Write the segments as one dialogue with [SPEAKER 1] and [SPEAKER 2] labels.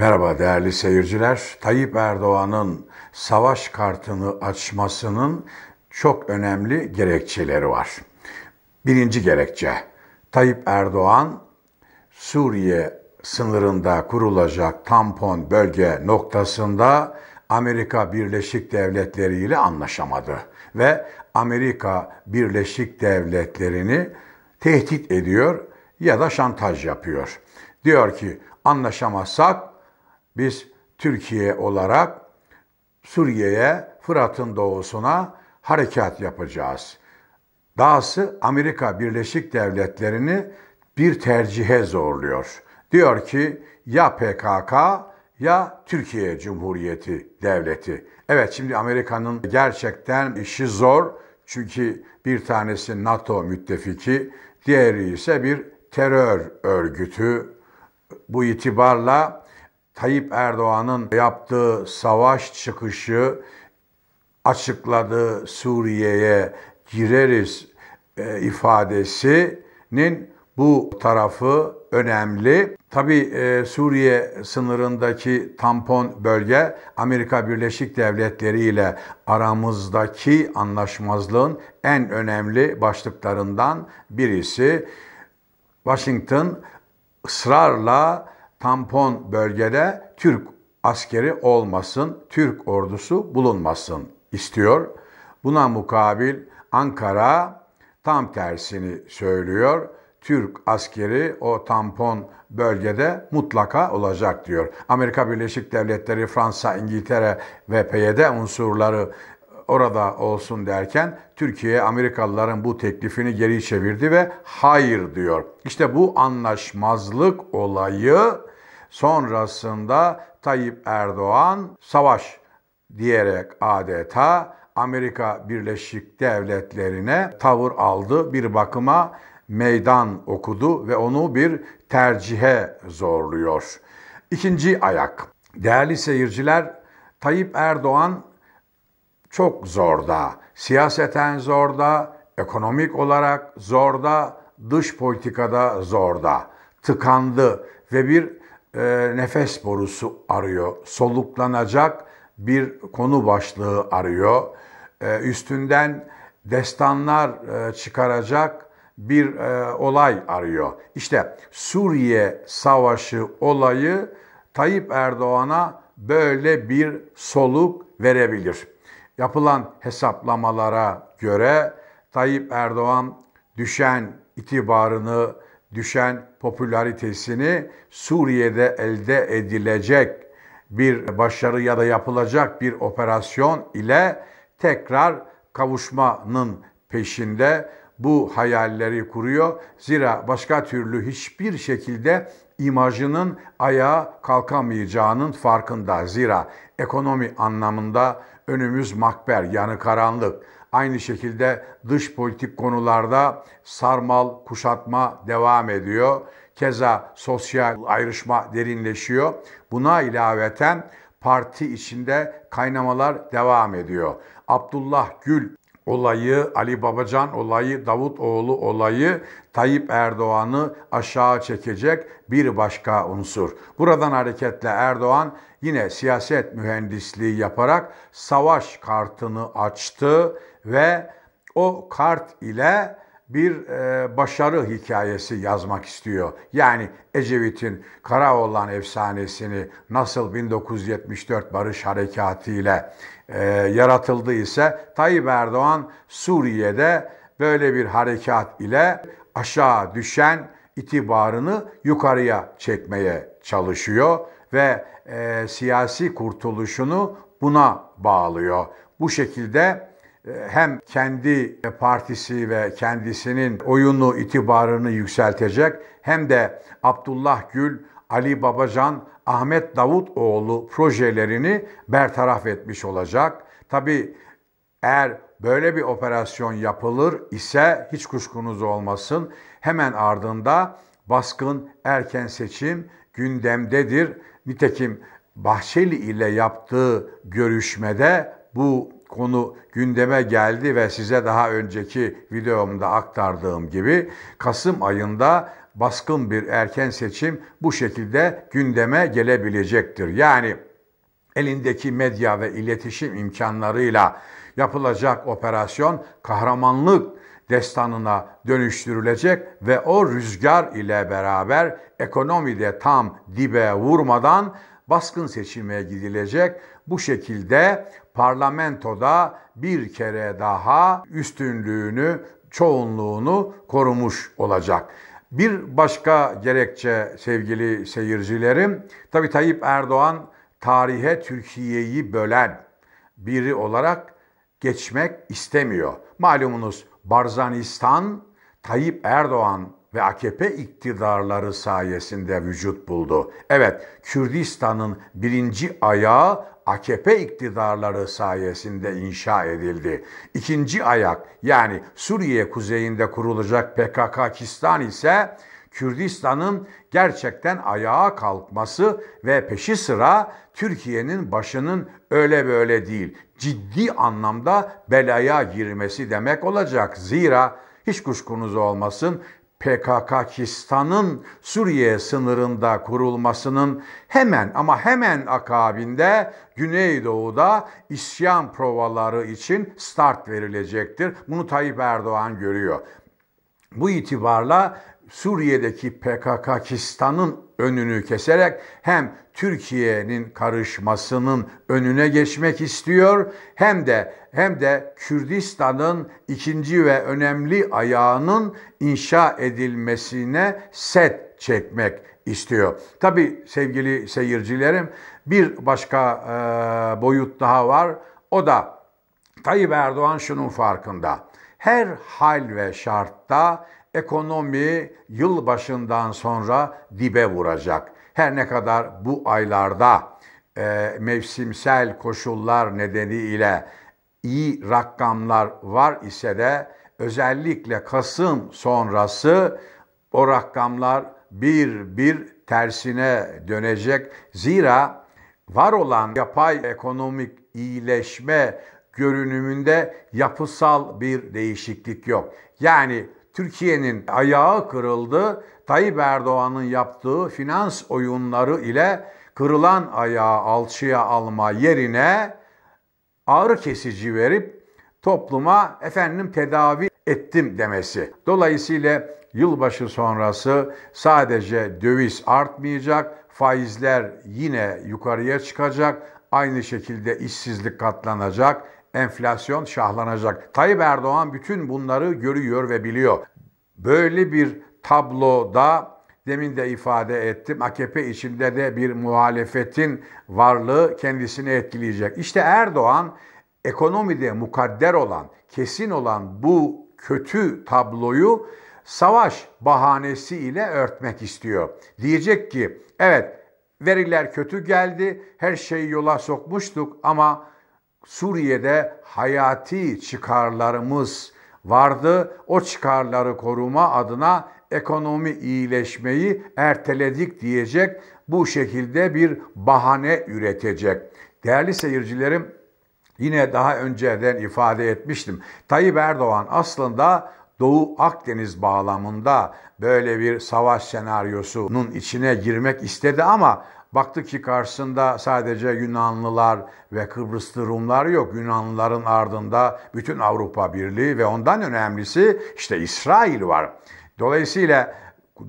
[SPEAKER 1] Merhaba değerli seyirciler. Tayyip Erdoğan'ın savaş kartını açmasının çok önemli gerekçeleri var. Birinci gerekçe, Tayyip Erdoğan Suriye sınırında kurulacak tampon bölge noktasında Amerika Birleşik Devletleri ile anlaşamadı ve Amerika Birleşik Devletleri'ni tehdit ediyor ya da şantaj yapıyor. Diyor ki anlaşamazsak biz Türkiye olarak Suriye'ye, Fırat'ın doğusuna harekat yapacağız. Dahası Amerika Birleşik Devletleri'ni bir tercihe zorluyor. Diyor ki ya PKK ya Türkiye Cumhuriyeti Devleti. Evet şimdi Amerika'nın gerçekten işi zor. Çünkü bir tanesi NATO müttefiki, diğeri ise bir terör örgütü. Bu itibarla Tayyip Erdoğan'ın yaptığı savaş çıkışı açıkladığı Suriye'ye gireriz e, ifadesinin bu tarafı önemli. Tabii e, Suriye sınırındaki tampon bölge Amerika Birleşik Devletleri ile aramızdaki anlaşmazlığın en önemli başlıklarından birisi. Washington ısrarla tampon bölgede Türk askeri olmasın, Türk ordusu bulunmasın istiyor. Buna mukabil Ankara tam tersini söylüyor. Türk askeri o tampon bölgede mutlaka olacak diyor. Amerika Birleşik Devletleri, Fransa, İngiltere ve PYD unsurları orada olsun derken Türkiye Amerikalıların bu teklifini geri çevirdi ve hayır diyor. İşte bu anlaşmazlık olayı Sonrasında Tayyip Erdoğan savaş diyerek adeta Amerika Birleşik Devletleri'ne tavır aldı. Bir bakıma meydan okudu ve onu bir tercihe zorluyor. İkinci ayak. Değerli seyirciler, Tayyip Erdoğan çok zorda. Siyaseten zorda, ekonomik olarak zorda, dış politikada zorda. Tıkandı ve bir e, nefes borusu arıyor. Soluklanacak bir konu başlığı arıyor. E, üstünden destanlar e, çıkaracak bir e, olay arıyor. İşte Suriye Savaşı olayı Tayyip Erdoğan'a böyle bir soluk verebilir. Yapılan hesaplamalara göre Tayyip Erdoğan düşen itibarını düşen popülaritesini Suriye'de elde edilecek bir başarı ya da yapılacak bir operasyon ile tekrar kavuşmanın peşinde bu hayalleri kuruyor. Zira başka türlü hiçbir şekilde imajının ayağa kalkamayacağının farkında. Zira ekonomi anlamında önümüz makber, yani karanlık. Aynı şekilde dış politik konularda sarmal kuşatma devam ediyor. Keza sosyal ayrışma derinleşiyor. Buna ilaveten parti içinde kaynamalar devam ediyor. Abdullah Gül olayı, Ali Babacan olayı, Davutoğlu olayı Tayyip Erdoğan'ı aşağı çekecek bir başka unsur. Buradan hareketle Erdoğan yine siyaset mühendisliği yaparak savaş kartını açtı ve o kart ile bir e, başarı hikayesi yazmak istiyor. Yani Ecevit'in Karaoğlan efsanesini nasıl 1974 Barış Harekatı ile e, yaratıldı ise Tayyip Erdoğan Suriye'de böyle bir harekat ile aşağı düşen itibarını yukarıya çekmeye çalışıyor ve e, siyasi kurtuluşunu buna bağlıyor. Bu şekilde ee, hem kendi partisi ve kendisinin oyunu itibarını yükseltecek hem de Abdullah Gül, Ali Babacan, Ahmet Davutoğlu projelerini bertaraf etmiş olacak. Tabi eğer böyle bir operasyon yapılır ise hiç kuşkunuz olmasın hemen ardında baskın erken seçim gündemdedir. Nitekim Bahçeli ile yaptığı görüşmede bu konu gündeme geldi ve size daha önceki videomda aktardığım gibi Kasım ayında baskın bir erken seçim bu şekilde gündeme gelebilecektir. Yani elindeki medya ve iletişim imkanlarıyla yapılacak operasyon kahramanlık destanına dönüştürülecek ve o rüzgar ile beraber ekonomide tam dibe vurmadan baskın seçime gidilecek. Bu şekilde parlamentoda bir kere daha üstünlüğünü, çoğunluğunu korumuş olacak. Bir başka gerekçe sevgili seyircilerim, tabi Tayyip Erdoğan tarihe Türkiye'yi bölen biri olarak geçmek istemiyor. Malumunuz Barzanistan Tayyip Erdoğan ve AKP iktidarları sayesinde vücut buldu. Evet, Kürdistan'ın birinci ayağı AKP iktidarları sayesinde inşa edildi. İkinci ayak yani Suriye kuzeyinde kurulacak PKK-Kistan ise Kürdistan'ın gerçekten ayağa kalkması ve peşi sıra Türkiye'nin başının öyle böyle değil ciddi anlamda belaya girmesi demek olacak. Zira hiç kuşkunuz olmasın PKK-Kistan'ın Suriye sınırında kurulmasının hemen ama hemen akabinde Güneydoğu'da isyan provaları için start verilecektir. Bunu Tayyip Erdoğan görüyor. Bu itibarla Suriye'deki PKK-Kistan'ın önünü keserek hem Türkiye'nin karışmasının önüne geçmek istiyor hem de hem de Kürdistan'ın ikinci ve önemli ayağının inşa edilmesine set çekmek istiyor. Tabi sevgili seyircilerim bir başka e, boyut daha var. O da Tayyip Erdoğan şunun farkında. Her hal ve şartta ekonomi yıl başından sonra dibe vuracak. Her ne kadar bu aylarda e, mevsimsel koşullar nedeniyle iyi rakamlar var ise de özellikle Kasım sonrası o rakamlar bir bir tersine dönecek. Zira var olan yapay ekonomik iyileşme görünümünde yapısal bir değişiklik yok. Yani Türkiye'nin ayağı kırıldı. Tayyip Erdoğan'ın yaptığı finans oyunları ile kırılan ayağı alçıya alma yerine ağrı kesici verip topluma efendim tedavi ettim demesi. Dolayısıyla yılbaşı sonrası sadece döviz artmayacak, faizler yine yukarıya çıkacak, aynı şekilde işsizlik katlanacak, enflasyon şahlanacak. Tayyip Erdoğan bütün bunları görüyor ve biliyor. Böyle bir tabloda demin de ifade ettim AKP içinde de bir muhalefetin varlığı kendisini etkileyecek. İşte Erdoğan ekonomide mukadder olan, kesin olan bu kötü tabloyu savaş bahanesi ile örtmek istiyor. Diyecek ki evet veriler kötü geldi, her şeyi yola sokmuştuk ama Suriye'de hayati çıkarlarımız vardı. O çıkarları koruma adına ekonomi iyileşmeyi erteledik diyecek. Bu şekilde bir bahane üretecek. Değerli seyircilerim, yine daha önceden ifade etmiştim. Tayyip Erdoğan aslında Doğu Akdeniz bağlamında böyle bir savaş senaryosunun içine girmek istedi ama Baktı ki karşısında sadece Yunanlılar ve Kıbrıslı Rumlar yok. Yunanlıların ardında bütün Avrupa Birliği ve ondan önemlisi işte İsrail var. Dolayısıyla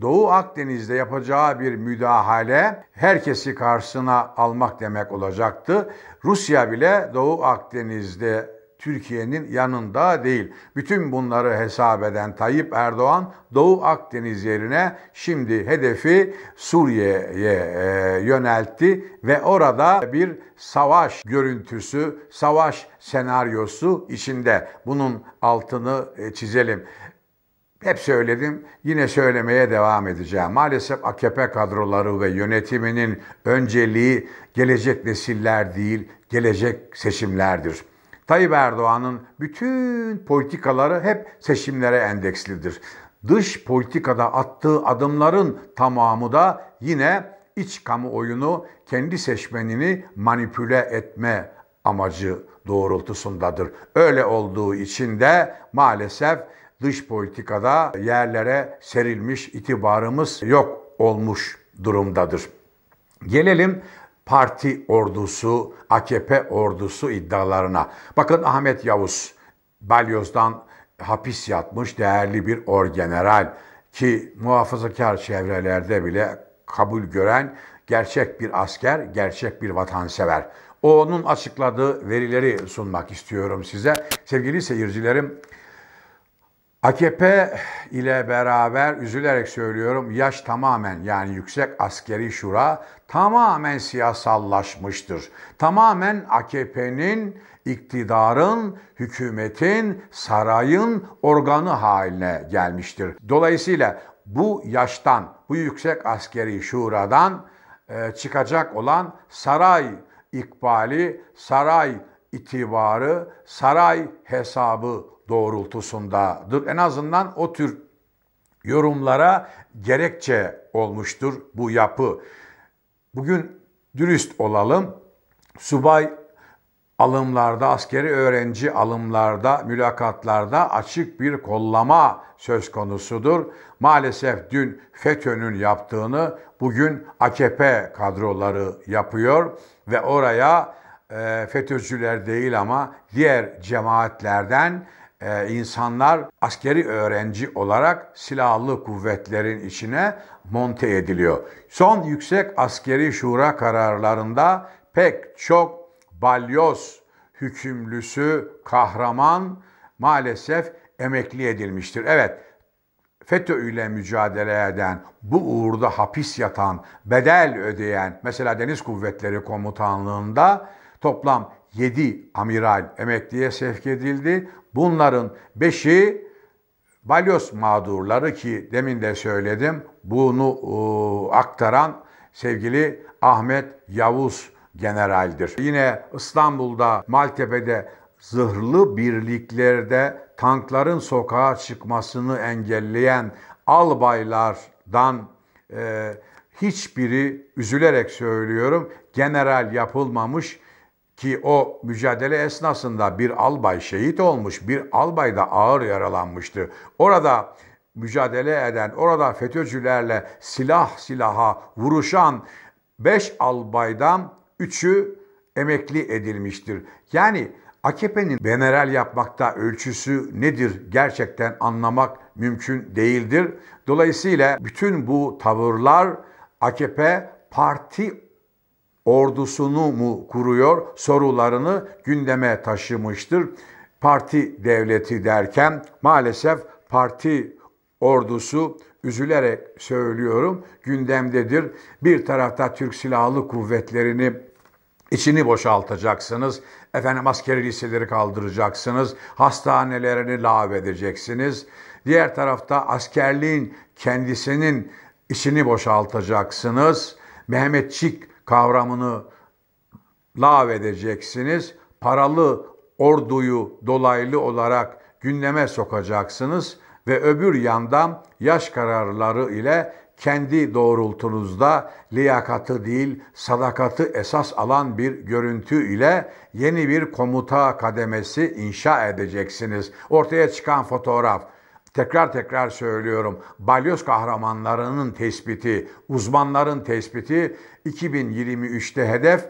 [SPEAKER 1] Doğu Akdeniz'de yapacağı bir müdahale herkesi karşısına almak demek olacaktı. Rusya bile Doğu Akdeniz'de Türkiye'nin yanında değil. Bütün bunları hesap eden Tayyip Erdoğan Doğu Akdeniz yerine şimdi hedefi Suriye'ye e, yöneltti ve orada bir savaş görüntüsü, savaş senaryosu içinde. Bunun altını e, çizelim. Hep söyledim, yine söylemeye devam edeceğim. Maalesef AKP kadroları ve yönetiminin önceliği gelecek nesiller değil, gelecek seçimlerdir. Tayyip Erdoğan'ın bütün politikaları hep seçimlere endekslidir. Dış politikada attığı adımların tamamı da yine iç kamuoyunu, kendi seçmenini manipüle etme amacı doğrultusundadır. Öyle olduğu için de maalesef dış politikada yerlere serilmiş itibarımız yok olmuş durumdadır. Gelelim parti ordusu, AKP ordusu iddialarına. Bakın Ahmet Yavuz Balyoz'dan hapis yatmış değerli bir orgeneral ki muhafazakar çevrelerde bile kabul gören gerçek bir asker, gerçek bir vatansever. Onun açıkladığı verileri sunmak istiyorum size. Sevgili seyircilerim, AKP ile beraber üzülerek söylüyorum yaş tamamen yani Yüksek Askeri Şura tamamen siyasallaşmıştır. Tamamen AKP'nin, iktidarın, hükümetin, sarayın organı haline gelmiştir. Dolayısıyla bu yaştan, bu Yüksek Askeri Şura'dan e, çıkacak olan saray ikbali, saray itibarı, saray hesabı doğrultusundadır. En azından o tür yorumlara gerekçe olmuştur bu yapı. Bugün dürüst olalım. Subay alımlarda, askeri öğrenci alımlarda, mülakatlarda açık bir kollama söz konusudur. Maalesef dün FETÖ'nün yaptığını bugün AKP kadroları yapıyor ve oraya e, FETÖ'cüler değil ama diğer cemaatlerden e, insanlar askeri öğrenci olarak silahlı kuvvetlerin içine monte ediliyor. Son yüksek askeri şura kararlarında pek çok balyoz hükümlüsü kahraman maalesef emekli edilmiştir. Evet, FETÖ ile mücadele eden, bu uğurda hapis yatan, bedel ödeyen, mesela Deniz Kuvvetleri Komutanlığı'nda toplam 7 amiral emekliye sevk edildi. Bunların beşi balyoz mağdurları ki demin de söyledim. Bunu e, aktaran sevgili Ahmet Yavuz generaldir. Yine İstanbul'da Maltepe'de zırhlı birliklerde tankların sokağa çıkmasını engelleyen albaylardan e, hiçbiri üzülerek söylüyorum general yapılmamış ki o mücadele esnasında bir albay şehit olmuş, bir albay da ağır yaralanmıştı. Orada mücadele eden, orada FETÖ'cülerle silah silaha vuruşan 5 albaydan 3'ü emekli edilmiştir. Yani AKP'nin general yapmakta ölçüsü nedir gerçekten anlamak mümkün değildir. Dolayısıyla bütün bu tavırlar AKP parti ordusunu mu kuruyor sorularını gündeme taşımıştır. Parti devleti derken maalesef parti ordusu üzülerek söylüyorum gündemdedir. Bir tarafta Türk Silahlı Kuvvetleri'ni içini boşaltacaksınız. Efendim askeri liseleri kaldıracaksınız. Hastanelerini lav edeceksiniz. Diğer tarafta askerliğin kendisinin içini boşaltacaksınız. Mehmetçik kavramını lav edeceksiniz. Paralı orduyu dolaylı olarak gündeme sokacaksınız ve öbür yandan yaş kararları ile kendi doğrultunuzda liyakatı değil sadakatı esas alan bir görüntü ile yeni bir komuta kademesi inşa edeceksiniz. Ortaya çıkan fotoğraf Tekrar tekrar söylüyorum. Balyoz kahramanlarının tespiti, uzmanların tespiti 2023'te hedef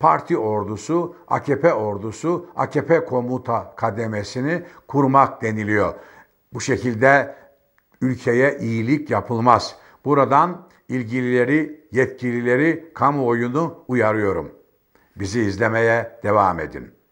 [SPEAKER 1] parti ordusu, AKP ordusu, AKP komuta kademesini kurmak deniliyor. Bu şekilde ülkeye iyilik yapılmaz. Buradan ilgilileri, yetkilileri, kamuoyunu uyarıyorum. Bizi izlemeye devam edin.